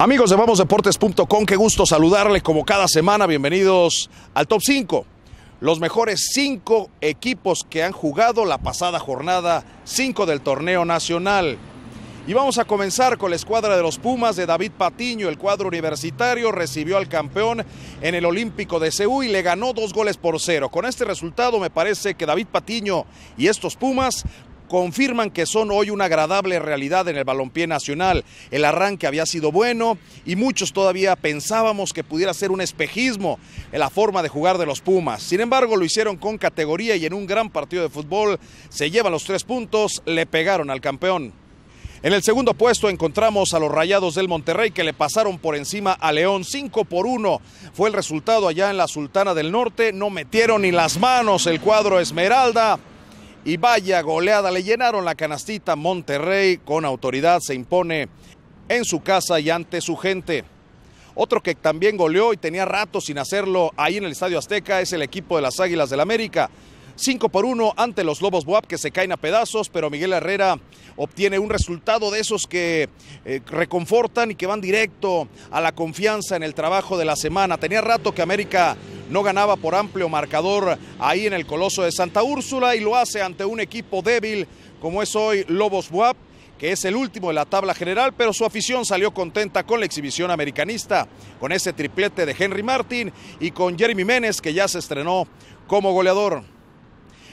Amigos de VamosDeportes.com, qué gusto saludarles como cada semana. Bienvenidos al Top 5. Los mejores 5 equipos que han jugado la pasada jornada 5 del torneo nacional. Y vamos a comenzar con la escuadra de los Pumas de David Patiño. El cuadro universitario recibió al campeón en el Olímpico de Seúl y le ganó dos goles por cero. Con este resultado me parece que David Patiño y estos Pumas confirman que son hoy una agradable realidad en el balompié nacional. El arranque había sido bueno y muchos todavía pensábamos que pudiera ser un espejismo en la forma de jugar de los Pumas. Sin embargo, lo hicieron con categoría y en un gran partido de fútbol se llevan los tres puntos, le pegaron al campeón. En el segundo puesto encontramos a los Rayados del Monterrey que le pasaron por encima a León 5 por 1. Fue el resultado allá en la Sultana del Norte. No metieron ni las manos el cuadro Esmeralda. Y vaya goleada, le llenaron la canastita Monterrey, con autoridad se impone en su casa y ante su gente. Otro que también goleó y tenía rato sin hacerlo ahí en el Estadio Azteca es el equipo de las Águilas del América. 5 por 1 ante los Lobos Buap que se caen a pedazos, pero Miguel Herrera obtiene un resultado de esos que eh, reconfortan y que van directo a la confianza en el trabajo de la semana. Tenía rato que América no ganaba por amplio marcador ahí en el Coloso de Santa Úrsula y lo hace ante un equipo débil como es hoy Lobos Buap que es el último de la tabla general, pero su afición salió contenta con la exhibición americanista, con ese triplete de Henry Martin y con Jeremy Menes, que ya se estrenó como goleador.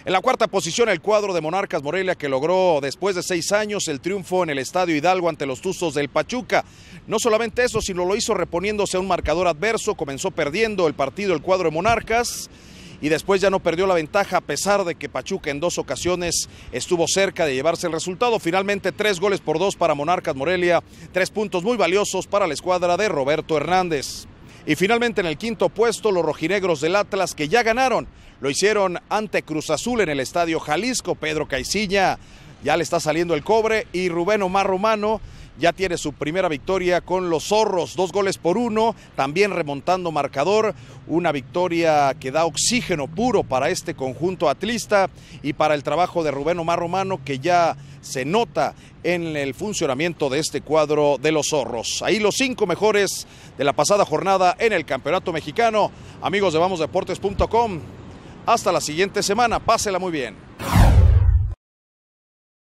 En la cuarta posición, el cuadro de Monarcas Morelia, que logró después de seis años el triunfo en el Estadio Hidalgo ante los Tuzos del Pachuca. No solamente eso, sino lo hizo reponiéndose a un marcador adverso, comenzó perdiendo el partido el cuadro de Monarcas y después ya no perdió la ventaja a pesar de que Pachuca en dos ocasiones estuvo cerca de llevarse el resultado. Finalmente tres goles por dos para Monarcas Morelia, tres puntos muy valiosos para la escuadra de Roberto Hernández. Y finalmente en el quinto puesto, los rojinegros del Atlas que ya ganaron. Lo hicieron ante Cruz Azul en el Estadio Jalisco. Pedro Caiciña ya le está saliendo el cobre y Rubén Omar Romano ya tiene su primera victoria con los zorros, dos goles por uno, también remontando marcador, una victoria que da oxígeno puro para este conjunto atlista y para el trabajo de Rubén Omar Romano que ya se nota en el funcionamiento de este cuadro de los zorros. Ahí los cinco mejores de la pasada jornada en el Campeonato Mexicano. Amigos de VamosDeportes.com, hasta la siguiente semana. Pásela muy bien.